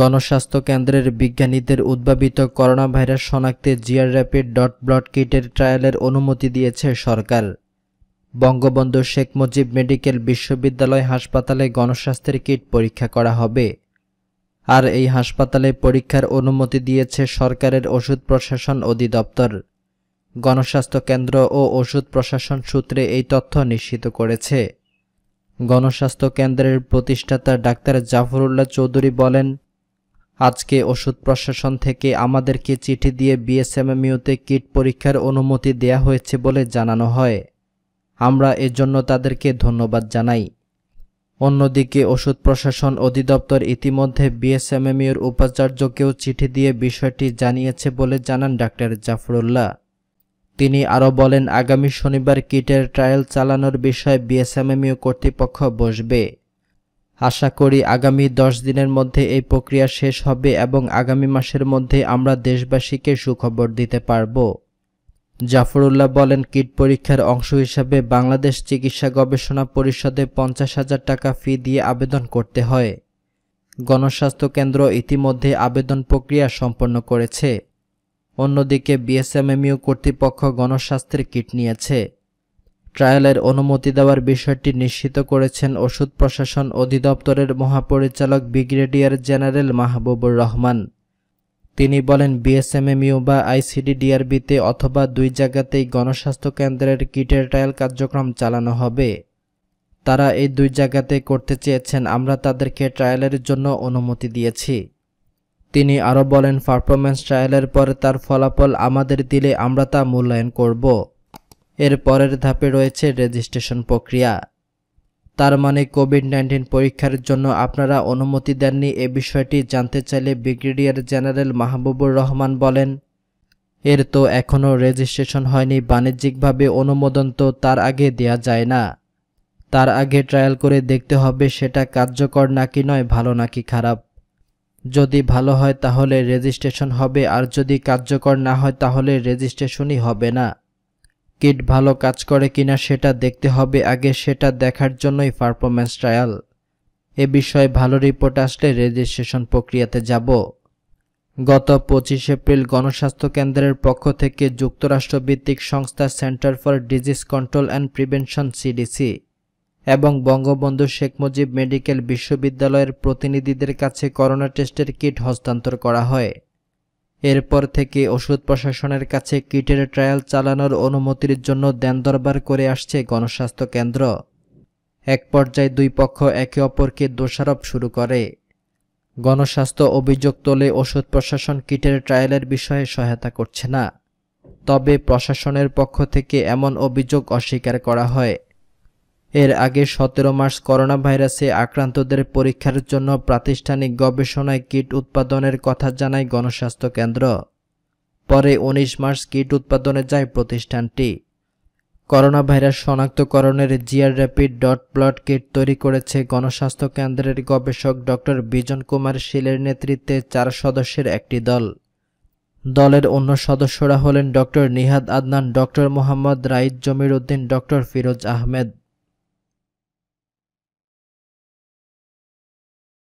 গণস্বাস্থ্য কেন্দ্রের বিজ্ঞানীদের উদ্ভাবিত করোনা ভাইরাস শনাক্তে জিয়ার র্যাপিড ডট ব্লড কিটের ট্রায়ালের অনুমতি দিয়েছে সরকার বঙ্গবন্ধু শেখ মুজিব মেডিকেল বিশ্ববিদ্যালয় হাসপাতালে গণস্বাস্থ্যের কিট পরীক্ষা করা হবে আর এই হাসপাতালে পরীক্ষার অনুমতি দিয়েছে সরকারের ওষুধ প্রশাসন অধিদপ্তর গণস্বাস্থ্য কেন্দ্র ও ওষুধ প্রশাসন সূত্রে এই তথ্য নিশ্চিত করেছে গণস্বাস্থ্য কেন্দ্রের প্রতিষ্ঠাতা ডাক্তার জাফরুল্লাহ চৌধুরী বলেন আজকে ওষুধ প্রশাসন থেকে আমাদেরকে চিঠি দিয়ে বিএসএমএমইউতে কিট পরীক্ষার অনুমতি দেয়া হয়েছে বলে জানানো হয় আমরা এজন্য তাদেরকে ধন্যবাদ জানাই অন্যদিকে ওষুধ প্রশাসন অধিদপ্তর ইতিমধ্যে বিএসএমএমইউর উপাচার্যকেও চিঠি দিয়ে বিষয়টি জানিয়েছে বলে জানান ডাক্তার জাফরুল্লাহ তিনি আরও বলেন আগামী শনিবার কিটের ট্রায়াল চালানোর বিষয়ে বিএসএমএমইউ কর্তৃপক্ষ বসবে আশা করি আগামী দশ দিনের মধ্যে এই প্রক্রিয়া শেষ হবে এবং আগামী মাসের মধ্যে আমরা দেশবাসীকে সুখবর দিতে পারব জাফরুল্লাহ বলেন কিট পরীক্ষার অংশ হিসাবে বাংলাদেশ চিকিৎসা গবেষণা পরিষদে পঞ্চাশ হাজার টাকা ফি দিয়ে আবেদন করতে হয় গণস্বাস্থ্য কেন্দ্র ইতিমধ্যে আবেদন প্রক্রিয়া সম্পন্ন করেছে অন্যদিকে বিএসএমএমইউ কর্তৃপক্ষ গণস্বাস্থ্যের কিট নিয়েছে ট্রায়ালের অনুমতি দেওয়ার বিষয়টি নিশ্চিত করেছেন ওষুধ প্রশাসন অধিদপ্তরের মহাপরিচালক ব্রিগেডিয়ার জেনারেল মাহবুবুর রহমান তিনি বলেন বিএসএমএমইউ বা আইসিডি ডিআরবিতে অথবা দুই জায়গাতেই গণস্বাস্থ্য কেন্দ্রের কিটের ট্রায়াল কার্যক্রম চালানো হবে তারা এই দুই জায়গাতে করতে চেয়েছেন আমরা তাদেরকে ট্রায়ালের জন্য অনুমতি দিয়েছি তিনি আরও বলেন পারফরম্যান্স ট্রায়ালের পর তার ফলাফল আমাদের দিলে আমরা তা মূল্যায়ন করব এর পরের ধাপে রয়েছে রেজিস্ট্রেশন প্রক্রিয়া তার মানে কোভিড নাইন্টিন পরীক্ষার জন্য আপনারা অনুমতি দেননি এ বিষয়টি জানতে চাইলে ব্রিগেডিয়ার জেনারেল মাহবুবুর রহমান বলেন এর তো এখনও রেজিস্ট্রেশন হয়নি বাণিজ্যিকভাবে অনুমোদন তো তার আগে দেয়া যায় না তার আগে ট্রায়াল করে দেখতে হবে সেটা কার্যকর নাকি নয় ভালো নাকি খারাপ যদি ভালো হয় তাহলে রেজিস্ট্রেশন হবে আর যদি কার্যকর না হয় তাহলে রেজিস্ট্রেশনই হবে না কিট ভালো কাজ করে কিনা সেটা দেখতে হবে আগে সেটা দেখার জন্যই পারফরম্যান্স ট্রায়াল এ বিষয়ে ভালো রিপোর্ট আসলে রেজিস্ট্রেশন প্রক্রিয়াতে যাব গত পঁচিশ এপ্রিল গণস্বাস্থ্য কেন্দ্রের পক্ষ থেকে যুক্তরাষ্ট্রভিত্তিক সংস্থা centre for disease control and prevention CDC এবং বঙ্গবন্ধু শেখ মুজিব মেডিকেল বিশ্ববিদ্যালয়ের প্রতিনিধিদের কাছে করোনা টেস্টের কিট হস্তান্তর করা হয় এরপর থেকে ওষুধ প্রশাসনের কাছে কিটের ট্রায়াল চালানোর অনুমতির জন্য দেন দরবার করে আসছে গণস্বাস্থ্য কেন্দ্র এক পর্যায়ে দুই পক্ষ একে অপরকে দোষারোপ শুরু করে গণস্বাস্থ্য অভিযোগ তোলে ওষুধ প্রশাসন কিটের ট্রায়ালের বিষয়ে সহায়তা করছে না তবে প্রশাসনের পক্ষ থেকে এমন অভিযোগ অস্বীকার করা হয় এর আগে সতেরো মাস করোনা ভাইরাসে আক্রান্তদের পরীক্ষার জন্য প্রাতিষ্ঠানিক গবেষণায় কিট উৎপাদনের কথা জানায় গণস্বাস্থ্য কেন্দ্র পরে ১৯ মার্চ কিট উৎপাদনে যায় প্রতিষ্ঠানটি করোনা ভাইরাস শনাক্তকরণের জিয়ার র্যাপিড ডট প্লট কিট তৈরি করেছে গণস্বাস্থ্য কেন্দ্রের গবেষক ডক্টর বিজন কুমার শীলের নেতৃত্বে চার সদস্যের একটি দল দলের অন্য সদস্যরা হলেন doctor Nihad Adnan doctor Mohammad Raeed Jamir Uddin doctor Firoz Ahmed